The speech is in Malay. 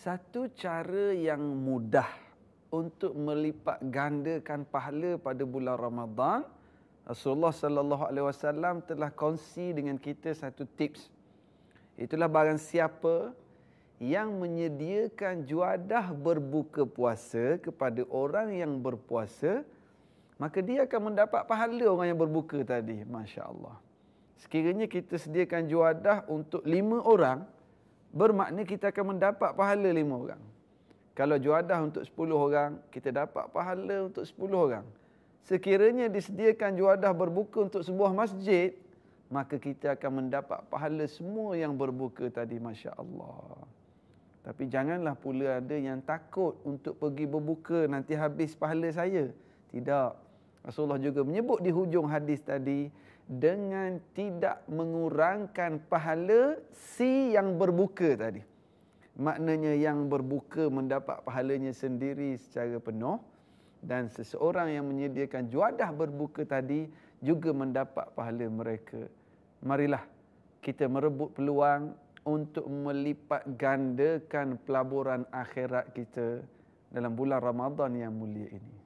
satu cara yang mudah untuk melipat gandakan pahala pada bulan Ramadan Rasulullah sallallahu alaihi wasallam telah kongsi dengan kita satu tips itulah barang siapa yang menyediakan juadah berbuka puasa kepada orang yang berpuasa maka dia akan mendapat pahala orang yang berbuka tadi masya-Allah sekiranya kita sediakan juadah untuk lima orang bermakna kita akan mendapat pahala lima orang. Kalau juadah untuk sepuluh orang, kita dapat pahala untuk sepuluh orang. Sekiranya disediakan juadah berbuka untuk sebuah masjid, maka kita akan mendapat pahala semua yang berbuka tadi, Masya Allah. Tapi janganlah pula ada yang takut untuk pergi berbuka nanti habis pahala saya. Tidak. Tidak. Rasulullah juga menyebut di hujung hadis tadi dengan tidak mengurangkan pahala si yang berbuka tadi. Maknanya yang berbuka mendapat pahalanya sendiri secara penuh dan seseorang yang menyediakan juadah berbuka tadi juga mendapat pahala mereka. Marilah kita merebut peluang untuk melipat gandakan pelaburan akhirat kita dalam bulan Ramadan yang mulia ini.